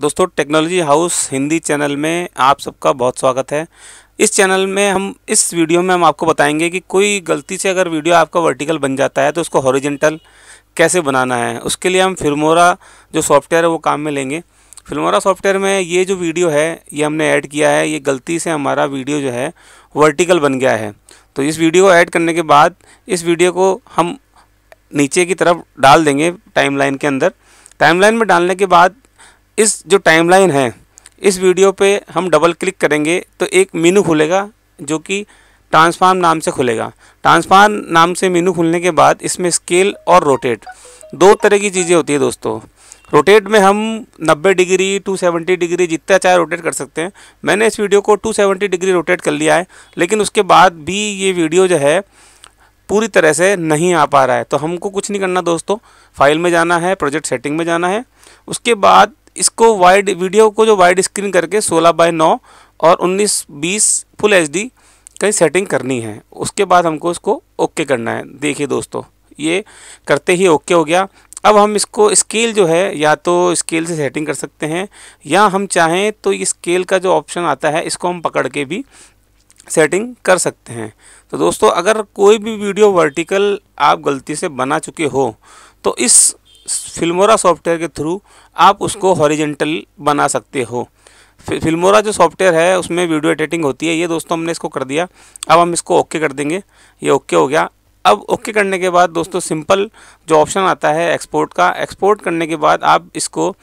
दोस्तों technology house Hindi channel में आप सबका बहुत स्वागत है इस चैनल में हम इस वीडियो में हम आपको बताएंगे कि कोई गलती से अगर वीडियो आपका वर्टिकल बन जाता है तो उसको हॉरिजेंटल कैसे बनाना है उसके लिए हम फिल्मोरा जो सॉफ्टवेयर है वो काम में लेंगे फिल्मोरा सॉफ्टवेयर में ये जो वीडियो है ये हमने ऐड किया है ये गलती से हमारा वीडियो जो है वर्टिकल बन गया है तो इस वीडियो को ऐड करने के बाद इस वीडियो को हम नीचे की तरफ डाल देंगे टाइमलाइन के अंदर टाइमलाइन में डालने के बाद इस जो टाइमलाइन है इस वीडियो पे हम डबल क्लिक करेंगे तो एक मीनू खुलेगा जो कि ट्रांसफार्म नाम से खुलेगा ट्रांसफार्म नाम से मीनू खुलने के बाद इसमें स्केल और रोटेट दो तरह की चीज़ें होती है दोस्तों रोटेट में हम 90 डिग्री 270 डिग्री जितना चाहे रोटेट कर सकते हैं मैंने इस वीडियो को 270 डिग्री रोटेट कर लिया है लेकिन उसके बाद भी ये वीडियो जो है पूरी तरह से नहीं आ पा रहा है तो हमको कुछ नहीं करना दोस्तों फाइल में जाना है प्रोजेक्ट सेटिंग में जाना है उसके बाद इसको वाइड वीडियो को जो वाइड स्क्रीन करके 16 बाय 9 और 19 20 फुल एच डी कहीं सेटिंग करनी है उसके बाद हमको इसको ओके करना है देखिए दोस्तों ये करते ही ओके हो गया अब हम इसको स्केल जो है या तो स्केल से सेटिंग कर सकते हैं या हम चाहें तो ये स्केल का जो ऑप्शन आता है इसको हम पकड़ के भी सेटिंग कर सकते हैं तो दोस्तों अगर कोई भी वीडियो वर्टिकल आप गलती से बना चुके हो तो इस फिल्मोरा सॉफ्टवेयर के थ्रू आप उसको हम्म। हॉरिजेंटल बना सकते हो फिल्मोरा जो सॉफ्टवेयर है उसमें वीडियो एडिटिंग होती है ये दोस्तों हमने इसको कर दिया अब हम इसको ओके कर देंगे ये ओके हो गया अब ओके करने के बाद दोस्तों सिंपल जो ऑप्शन आता है एक्सपोर्ट का एक्सपोर्ट करने के बाद आप इसको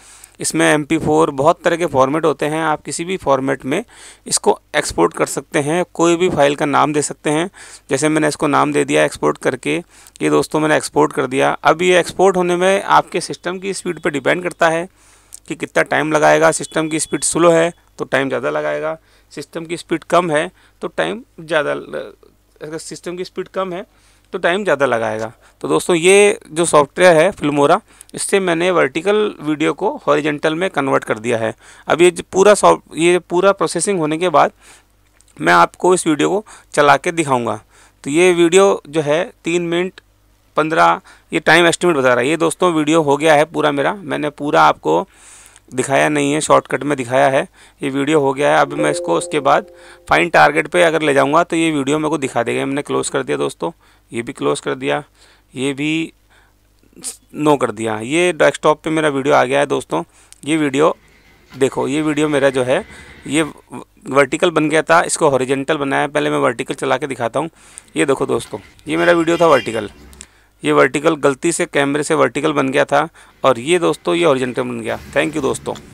इसमें एम पी फोर बहुत तरह के फॉर्मेट होते हैं आप किसी भी फॉर्मेट में इसको एक्सपोर्ट कर सकते हैं कोई भी फाइल का नाम दे सकते हैं जैसे मैंने इसको नाम दे दिया एक्सपोर्ट करके ये दोस्तों मैंने एक्सपोर्ट कर दिया अब ये एक्सपोर्ट होने में आपके सिस्टम की स्पीड पर डिपेंड करता है कि कितना टाइम लगाएगा सिस्टम की स्पीड स्लो है तो टाइम ज़्यादा लगाएगा सिस्टम की स्पीड कम है तो टाइम ज़्यादा अगर सिस्टम की स्पीड कम है तो टाइम ज़्यादा लगाएगा तो दोस्तों ये जो सॉफ्टवेयर है फिल्मोरा इससे मैंने वर्टिकल वीडियो को हॉरिजेंटल में कन्वर्ट कर दिया है अब ये पूरा सॉफ्ट ये पूरा प्रोसेसिंग होने के बाद मैं आपको इस वीडियो को चला के दिखाऊँगा तो ये वीडियो जो है तीन मिनट पंद्रह ये टाइम एस्टिमेट बता रहा है ये दोस्तों वीडियो हो गया है पूरा मेरा मैंने पूरा आपको दिखाया नहीं है शॉर्टकट में दिखाया है ये वीडियो हो गया है अब मैं इसको उसके बाद फाइन टारगेट पे अगर ले जाऊंगा तो ये वीडियो मेरे को दिखा देगा मैंने क्लोज़ कर दिया दोस्तों ये भी क्लोज़ कर दिया ये भी नो कर दिया ये डेस्कटॉप पे मेरा वीडियो आ गया है दोस्तों ये वीडियो देखो ये वीडियो मेरा जो है ये वर्टिकल बन गया था इसको हॉरिजेंटल बनाया पहले मैं वर्टिकल चला के दिखाता हूँ ये देखो दोस्तों ये मेरा वीडियो था वर्टिकल ये वर्टिकल गलती से कैमरे से वर्टिकल बन गया था और ये दोस्तों ये हॉरिजेंटल बन गया थैंक यू दोस्तों